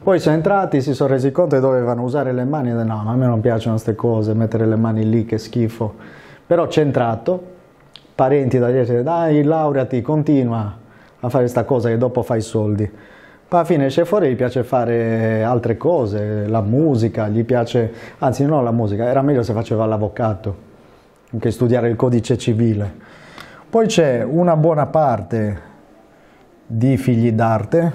Poi sono entrati, si sono resi conto che dovevano usare le mani, e no, a me non piacciono queste cose, mettere le mani lì che schifo però centrato, parenti da dire dai laureati, continua a fare questa cosa che dopo fai i soldi. Poi alla fine esce fuori, gli piace fare altre cose, la musica, gli piace, anzi non la musica, era meglio se faceva l'avvocato che studiare il codice civile. Poi c'è una buona parte di figli d'arte,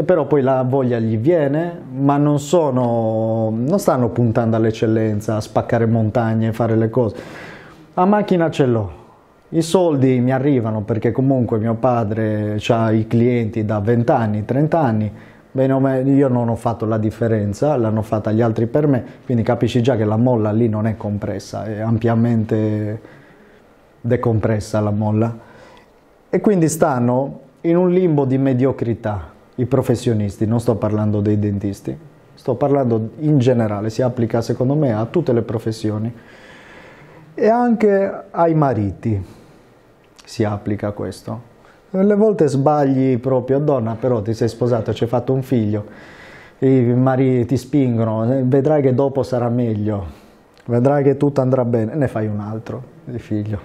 che però poi la voglia gli viene, ma non sono, non stanno puntando all'eccellenza, a spaccare montagne, e fare le cose. La macchina ce l'ho, i soldi mi arrivano perché comunque mio padre ha i clienti da 20 anni, 30 anni, bene io non ho fatto la differenza, l'hanno fatta gli altri per me, quindi capisci già che la molla lì non è compressa, è ampiamente decompressa la molla. E quindi stanno in un limbo di mediocrità i professionisti, non sto parlando dei dentisti, sto parlando in generale, si applica secondo me a tutte le professioni e anche ai mariti si applica questo. Le volte sbagli proprio, donna, però ti sei sposato, ci hai fatto un figlio, i mariti ti spingono, vedrai che dopo sarà meglio, vedrai che tutto andrà bene, ne fai un altro di figlio,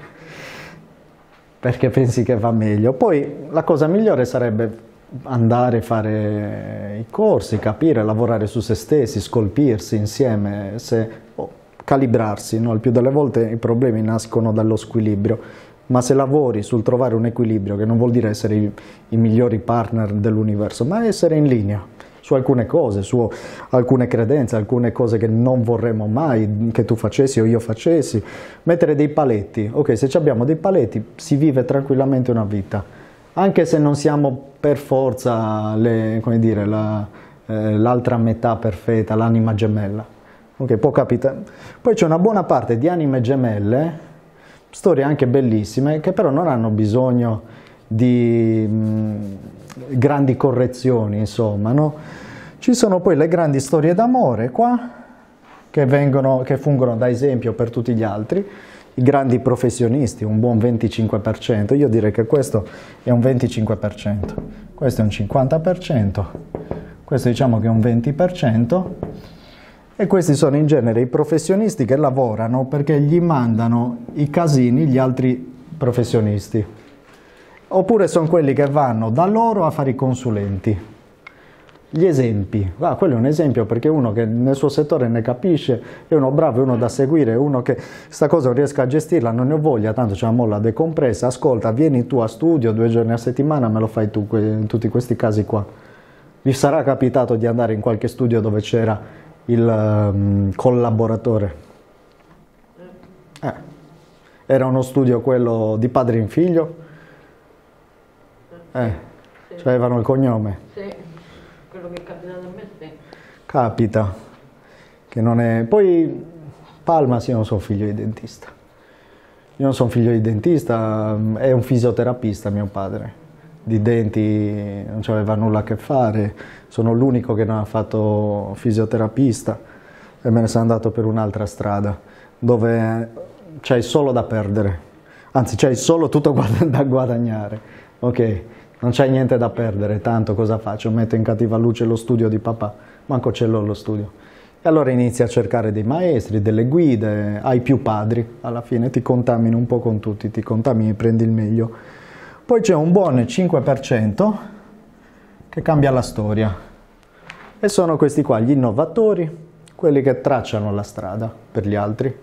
perché pensi che va meglio. Poi la cosa migliore sarebbe andare a fare i corsi, capire, lavorare su se stessi, scolpirsi insieme, se, oh, calibrarsi. No? Il più delle volte i problemi nascono dallo squilibrio, ma se lavori sul trovare un equilibrio, che non vuol dire essere i, i migliori partner dell'universo, ma essere in linea su alcune cose, su alcune credenze, alcune cose che non vorremmo mai che tu facessi o io facessi, mettere dei paletti. Ok, se abbiamo dei paletti si vive tranquillamente una vita anche se non siamo per forza le, dire, la, eh, l'altra metà perfetta, l'anima gemella. Ok, può capitare. Poi c'è una buona parte di anime gemelle, storie anche bellissime, che però non hanno bisogno di mh, mm, grandi correzioni, insomma, no? Ci sono poi le grandi storie d'amore qua, che, vengono, che fungono da esempio per tutti gli altri, i grandi professionisti, un buon 25%, io direi che questo è un 25%, questo è un 50%, questo diciamo che è un 20%, e questi sono in genere i professionisti che lavorano perché gli mandano i casini gli altri professionisti. Oppure sono quelli che vanno da loro a fare i consulenti gli esempi. Ah, quello è un esempio perché uno che nel suo settore ne capisce, è uno bravo, è uno da seguire, è uno che sta cosa non riesca a gestirla, non ne ho voglia, tanto c'è una molla decompressa, ascolta, vieni tu a studio due giorni a settimana, me lo fai tu in tutti questi casi qua. Vi sarà capitato di andare in qualche studio dove c'era il um, collaboratore? Eh. Era uno studio quello di padre in figlio? Eh. Sì. Cioè avevano il cognome? Sì capita che non è... Poi Palma, sì, io non sono figlio di dentista. Io non sono figlio di dentista, è un fisioterapista mio padre. Di denti non ci aveva nulla a che fare, sono l'unico che non ha fatto fisioterapista e me ne sono andato per un'altra strada dove c'hai solo da perdere, anzi c'hai solo tutto da guadagnare, ok? Non c'è niente da perdere, tanto cosa faccio? Metto in cattiva luce lo studio di papà manco ce l'ho lo studio. E allora inizi a cercare dei maestri, delle guide, hai più padri, alla fine ti contamini un po' con tutti, ti contamini, prendi il meglio. Poi c'è un buon 5% che cambia la storia e sono questi qua gli innovatori, quelli che tracciano la strada per gli altri,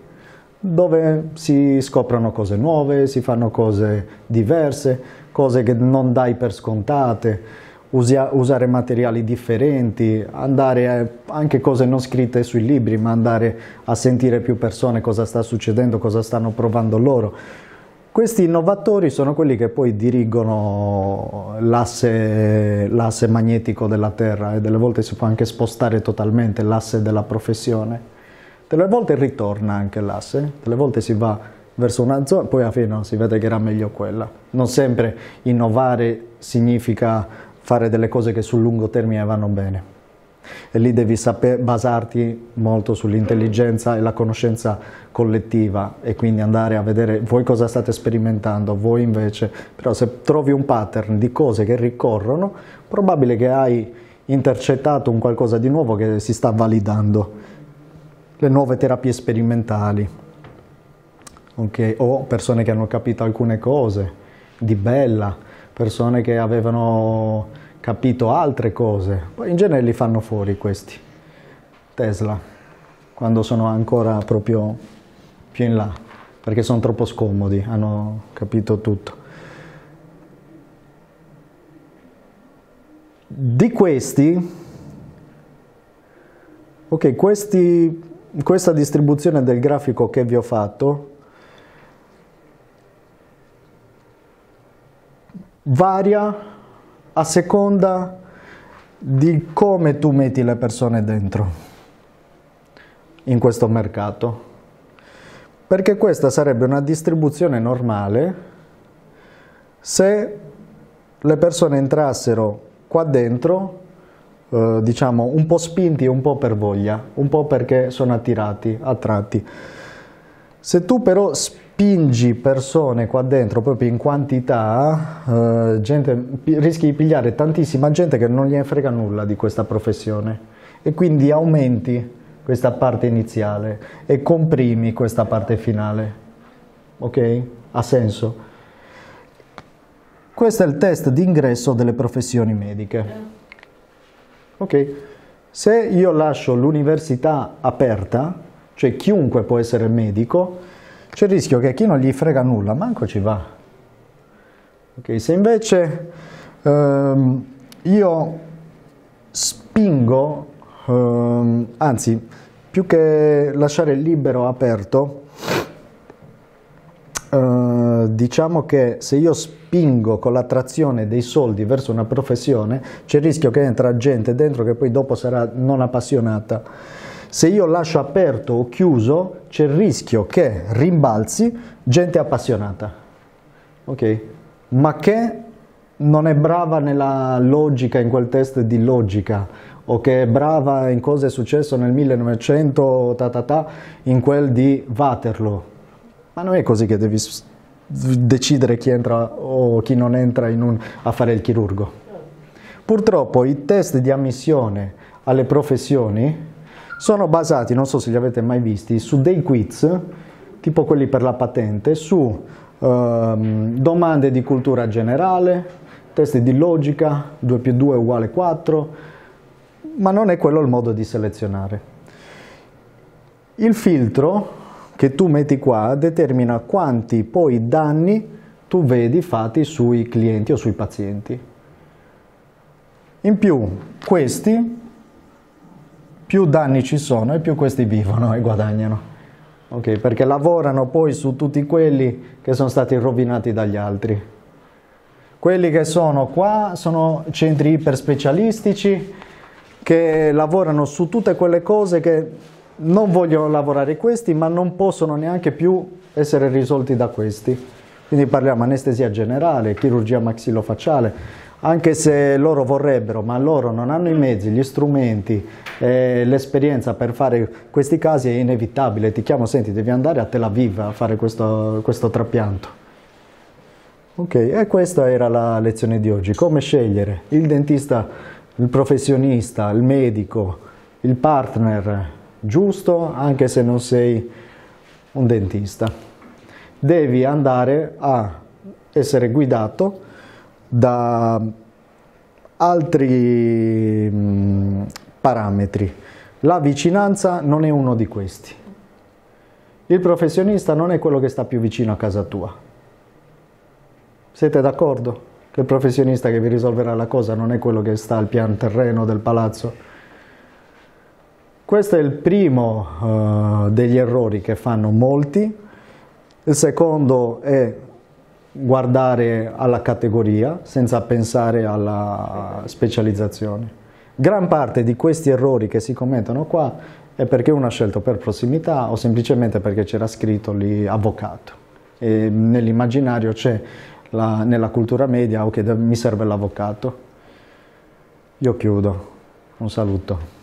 dove si scoprono cose nuove, si fanno cose diverse, cose che non dai per scontate usare materiali differenti, andare a, anche cose non scritte sui libri, ma andare a sentire più persone cosa sta succedendo, cosa stanno provando loro. Questi innovatori sono quelli che poi dirigono l'asse, l'asse magnetico della Terra e delle volte si può anche spostare totalmente l'asse della professione. Delle volte ritorna anche l'asse, delle volte si va verso una zona, poi alla fine si vede che era meglio quella. Non sempre innovare significa fare delle cose che sul lungo termine vanno bene. E lì devi saper basarti molto sull'intelligenza e la conoscenza collettiva e quindi andare a vedere voi cosa state sperimentando, voi invece. Però se trovi un pattern di cose che ricorrono, probabile che hai intercettato un qualcosa di nuovo che si sta validando. Le nuove terapie sperimentali, okay? o persone che hanno capito alcune cose di bella persone che avevano capito altre cose. Poi in genere li fanno fuori questi, Tesla, quando sono ancora proprio più in là, perché sono troppo scomodi, hanno capito tutto. Di questi, ok, questi, questa distribuzione del grafico che vi ho fatto varia a seconda di come tu metti le persone dentro in questo mercato perché questa sarebbe una distribuzione normale se le persone entrassero qua dentro eh, diciamo un po' spinti un po' per voglia un po' perché sono attirati, attratti se tu però spinti spingi persone qua dentro proprio in quantità, eh, gente, rischi di pigliare tantissima gente che non gli frega nulla di questa professione e quindi aumenti questa parte iniziale e comprimi questa parte finale. Ok? Ha senso? Questo è il test d'ingresso delle professioni mediche. Ok? Se io lascio l'università aperta, cioè chiunque può essere medico, c'è il rischio che chi non gli frega nulla, manco ci va. Okay, se invece ehm, io spingo, ehm, anzi, più che lasciare il libero aperto, eh, diciamo che se io spingo con l'attrazione dei soldi verso una professione, c'è il rischio che entra gente dentro che poi dopo sarà non appassionata se io lascio aperto o chiuso, c'è il rischio che rimbalzi gente appassionata, ok? Ma che non è brava nella logica, in quel test di logica, o che è brava in cosa è successo nel 1900, ta ta ta, in quel di Waterloo. Ma non è così che devi decidere chi entra o chi non entra un, a fare il chirurgo. Purtroppo i test di ammissione alle professioni sono basati, non so se li avete mai visti, su dei quiz, tipo quelli per la patente, su ehm, domande di cultura generale, test di logica, 2 più 2 uguale 4, ma non è quello il modo di selezionare. Il filtro che tu metti qua determina quanti poi danni tu vedi fatti sui clienti o sui pazienti. In più, questi più danni ci sono e più questi vivono e guadagnano. Okay, perché lavorano poi su tutti quelli che sono stati rovinati dagli altri. Quelli che sono qua sono centri iperspecialistici che lavorano su tutte quelle cose che non vogliono lavorare questi, ma non possono neanche più essere risolti da questi. Quindi parliamo anestesia generale, chirurgia maxillofacciale, anche se loro vorrebbero, ma loro non hanno i mezzi, gli strumenti, eh, l'esperienza per fare questi casi è inevitabile. Ti chiamo, senti, devi andare a Tel Aviv a fare questo, questo trapianto. Ok, e questa era la lezione di oggi. Come scegliere il dentista, il professionista, il medico, il partner giusto, anche se non sei un dentista. Devi andare a essere guidato da altri mm, parametri. La vicinanza non è uno di questi. Il professionista non è quello che sta più vicino a casa tua. Siete d'accordo? Che il professionista che vi risolverà la cosa non è quello che sta al pian terreno del palazzo? Questo è il primo uh, degli errori che fanno molti. Il secondo è guardare alla categoria senza pensare alla specializzazione. Gran parte di questi errori che si commettono qua è perché uno ha scelto per prossimità o semplicemente perché c'era scritto lì avvocato. E nell'immaginario c'è la, nella cultura media, ok, mi serve l'avvocato. Io chiudo. Un saluto.